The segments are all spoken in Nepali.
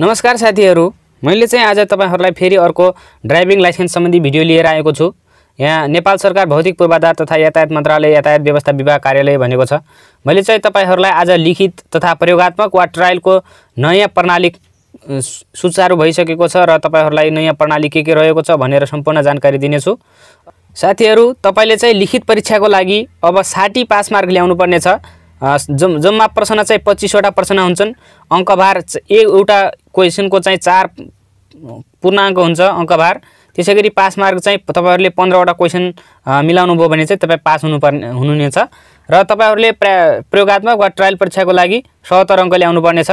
नमस्कार साथीहरू मैले चाहिँ आज तपाईँहरूलाई फेरि अर्को ड्राइभिङ लाइसेन्स सम्बन्धी भिडियो लिएर आएको छु यहाँ नेपाल सरकार भौतिक पूर्वाधार तथा यातायात मन्त्रालय यातायात व्यवस्था विभाग कार्यालय भनेको छ मैले चाहिँ तपाईँहरूलाई आज लिखित तथा प्रयोगत्मक वा ट्रायलको नयाँ प्रणाली सुचारू भइसकेको छ र तपाईँहरूलाई नयाँ प्रणाली के के रहेको छ भनेर सम्पूर्ण जानकारी दिनेछु साथीहरू तपाईँले चाहिँ लिखित परीक्षाको लागि अब साठी पास मार्क ल्याउनु पर्नेछ जम् जम्मा प्रश्न चाहिँ पच्चिसवटा प्रश्न हुन्छन् अङ्कभार एउटा क्वेसनको चाहिँ चार पूर्णाङ्क हुन्छ अङ्कभार त्यसै गरी पास मार्क चाहिँ तपाईँहरूले पन्ध्रवटा क्वेसन मिलाउनु भयो भने चाहिँ तपाईँ पास हुनुपर्ने हुनुहुनेछ र तपाईँहरूले प्रयोगत्मक वा ट्रायल परीक्षाको लागि सहत्तर अङ्क ल्याउनु पर्नेछ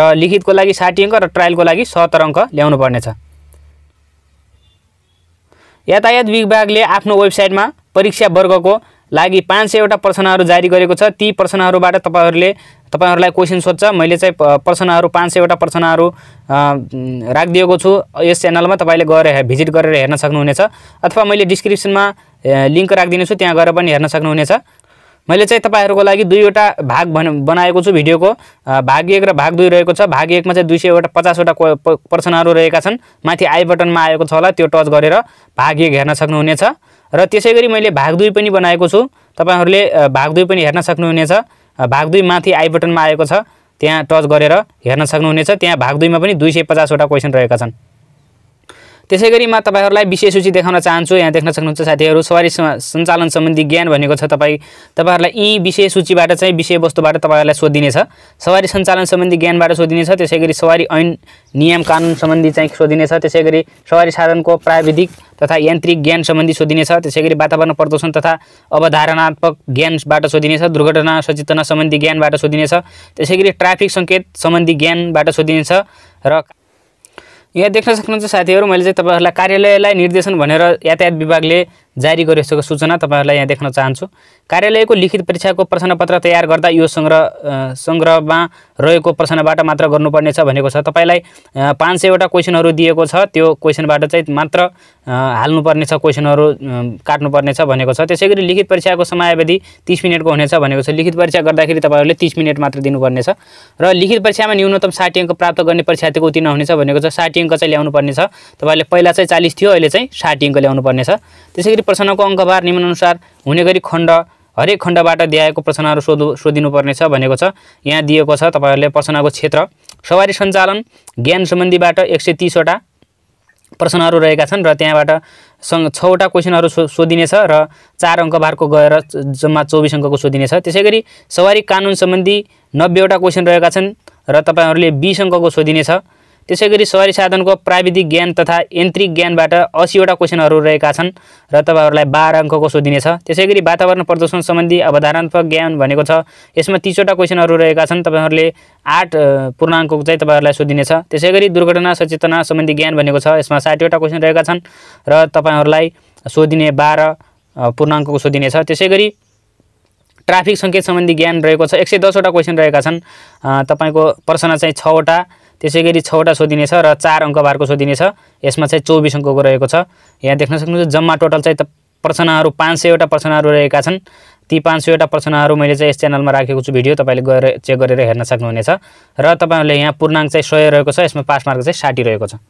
र लिखितको लागि साठी अङ्क र ट्रायलको लागि सहत्तर अङ्क ल्याउनु पर्नेछ यातायात विभागले आफ्नो वेबसाइटमा परीक्षा वर्गको लागि पाँच सयवटा प्रश्नहरू जारी गरेको छ ती प्रश्नहरूबाट तपाईँहरूले तपाईँहरूलाई क्वेसन सोध्छ मैले चाहिँ प्रश्नहरू पाँच सयवटा प्रश्नहरू राखिदिएको छु यस च्यानलमा तपाईँले गएर भिजिट गरेर हेर्न सक्नुहुनेछ अथवा मैले डिस्क्रिप्सनमा लिङ्क राखिदिनेछु त्यहाँ गएर पनि हेर्न सक्नुहुनेछ मैले चाहिँ तपाईँहरूको लागि दुईवटा भाग भन बनाएको छु भिडियोको भाग एक र भाग दुई रहेको छ भाग एकमा चाहिँ दुई सयवटा पचासवटा प्रश्नहरू रहेका छन् माथि आई बटनमा आएको छ होला त्यो टच गरेर भाग एक हेर्न सक्नुहुनेछ र त्यसै गरी मैले भाग दुई पनि बनाएको छु तपाईँहरूले भाग दुई पनि हेर्न सक्नुहुनेछ भाग दुई माथि आई बटनमा आएको छ त्यहाँ टच गरेर हेर्न सक्नुहुनेछ त्यहाँ भाग दुईमा पनि दुई सय पचासवटा क्वेसन रहेका छन् त्यसै गरी म तपाईँहरूलाई विषय सूची देखाउन चाहन्छु यहाँ देख्न सक्नुहुन्छ साथीहरू सवारी सञ्चालन सम्बन्धी ज्ञान भनेको छ तपाईँ तपाईँहरूलाई यी विषय सूचीबाट चाहिँ विषयवस्तुबाट तपाईँहरूलाई सोधिनेछ सवारी सञ्चालन सम्बन्धी ज्ञानबाट सोधिनेछ त्यसै गरी सवारी ऐन नियम कानुन सम्बन्धी चाहिँ सोधिनेछ त्यसै गरी सवारी साधनको प्राविधिक तथा यान्त्रिक ज्ञान सम्बन्धी सोधिनेछ त्यसै गरी वातावरण प्रदूषण तथा अवधारणात्मक ज्ञानबाट सोधिनेछ दुर्घटना सचेतना सम्बन्धी ज्ञानबाट सोधिनेछ त्यसै गरी ट्राफिक सङ्केत सम्बन्धी ज्ञानबाट सोधिनेछ र यहाँ देख्न सक्नुहुन्छ साथीहरू मैले चाहिँ तपाईँहरूलाई कार्यालयलाई निर्देशन भनेर यातायात विभागले जारी गरिसकेको सूचना तपाईँहरूलाई यहाँ देख्न चाहन्छु कार्यालयको लिखित परीक्षाको प्रश्नपत्र तयार गर्दा यो सङ्ग्रह सङ्ग्रहमा रहेको प्रश्नबाट मात्र गर्नुपर्नेछ भनेको छ तपाईँलाई पाँच सयवटा क्वेसनहरू दिएको छ त्यो क्वेसनबाट चाहिँ मात्र हाल्नुपर्नेछ क्वेसनहरू काट्नुपर्नेछ भनेको छ त्यसै गरी लिखित परीक्षाको समयावधि तिस मिनटको हुनेछ भनेको छ लिखित परीक्षा गर्दाखेरि तपाईँहरूले तिस मिनट मात्र दिनुपर्नेछ र लिखित परीक्षामा न्यूनतम साठी अङ्क प्राप्त गर्ने परीक्षार्थीको उत्तीर्ण हुनेछ भनेको छ साठी अङ्क चाहिँ ल्याउनुपर्नेछ तपाईँले पहिला चाहिँ चालिस थियो अहिले चाहिँ साठी अङ्क ल्याउनुपर्नेछ त्यसै गरी प्रश्नको अङ्कभार निम्नअनुसार हुने गरी खण्ड हरेक खण्डबाट दिएको प्रश्नहरू सोध सोधिनुपर्नेछ भनेको छ यहाँ दिएको छ तपाईँहरूले प्रश्नको क्षेत्र सवारी सञ्चालन ज्ञान सम्बन्धीबाट एक सय तिसवटा प्रश्नहरू रहेका छन् र त्यहाँबाट सँग छवटा क्वेसनहरू सो सोधिनेछ र चार अङ्कभारको गएर जम्मा चौबिस अङ्कको सोधिनेछ त्यसै गरी सवारी कानुन सम्बन्धी नब्बेवटा क्वेसन रहेका छन् र तपाईँहरूले बिस अङ्कको सोधिनेछ त्यसै गरी सवारी साधनको प्राविधिक ज्ञान तथा यान्त्रिक ज्ञानबाट असीवटा क्वेसनहरू रहेका छन् र तपाईँहरूलाई बाह्र अङ्कको सोधिनेछ त्यसै गरी वातावरण प्रदूषण सम्बन्धी अवधारणात्मक ज्ञान भनेको छ यसमा तिसवटा क्वेसनहरू रहेका छन् तपाईँहरूले आठ पूर्णाङ्कको चाहिँ तपाईँहरूलाई सोधिनेछ त्यसै गरी दुर्घटना सचेतना सम्बन्धी ज्ञान भनेको छ यसमा साठीवटा क्वेसन रहेका छन् र तपाईँहरूलाई सोधिने बाह्र पूर्णाङ्कको सोधिनेछ त्यसै गरी ट्राफिक सङ्केत सम्बन्धी ज्ञान रहेको छ एक सय दसवटा क्वेसन रहेका छन् तपाईँको प्रश्न चाहिँ छवटा त्यसै गरी छवटा सोधिनेछ र चार अङ्कबारको सोधिनेछ यसमा चाहिँ चौबिस अङ्कको रहेको छ यहाँ देख्न सक्नुहुन्छ जम्मा टोटल चाहिँ प्रश्नहरू पाँच सयवटा प्रश्नहरू रहेका छन् ती पाँच सयवटा प्रश्नहरू मैले चाहिँ यस च्यानलमा राखेको छु भिडियो तपाईँले गएर चेक गरेर हेर्न सक्नुहुनेछ र तपाईँहरूले यहाँ पूर्णाङ्क चाहिँ सय रहेको छ यसमा पास मार्क चाहिँ साठी रहेको छ